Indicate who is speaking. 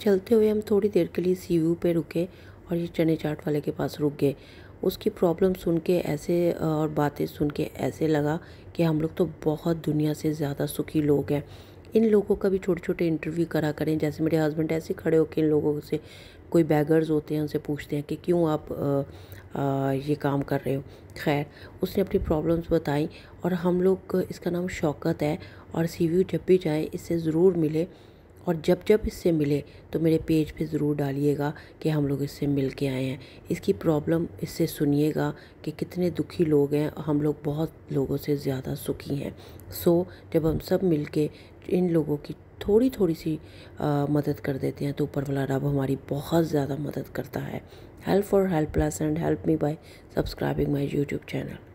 Speaker 1: चलते हुए हम थोड़ी देर के लिए सी व्यू पर रुके और ये चने चाट वाले के पास रुक गए उसकी प्रॉब्लम सुन के ऐसे और बातें सुन के ऐसे लगा कि हम लोग तो बहुत दुनिया से ज़्यादा सुखी लोग हैं इन लोगों का भी छोटे छोटे इंटरव्यू करा करें जैसे मेरे हस्बैंड ऐसे खड़े होकर इन लोगों से कोई बैगर्स होते हैं उनसे पूछते हैं कि क्यों आप आ, आ, ये काम कर रहे हो खैर उसने अपनी प्रॉब्लम्स बताई और हम लोग इसका नाम शौकत है और सी जब भी जाए इससे ज़रूर मिले और जब जब इससे मिले तो मेरे पेज पे ज़रूर डालिएगा कि हम लोग इससे मिल के आए हैं इसकी प्रॉब्लम इससे सुनिएगा कि कितने दुखी लोग हैं और हम लोग बहुत लोगों से ज़्यादा सुखी हैं सो जब हम सब मिल के इन लोगों की थोड़ी थोड़ी सी आ, मदद कर देते हैं तो ऊपर वाला रब हमारी बहुत ज़्यादा मदद करता है help for help plus and help me by subscribing my YouTube channel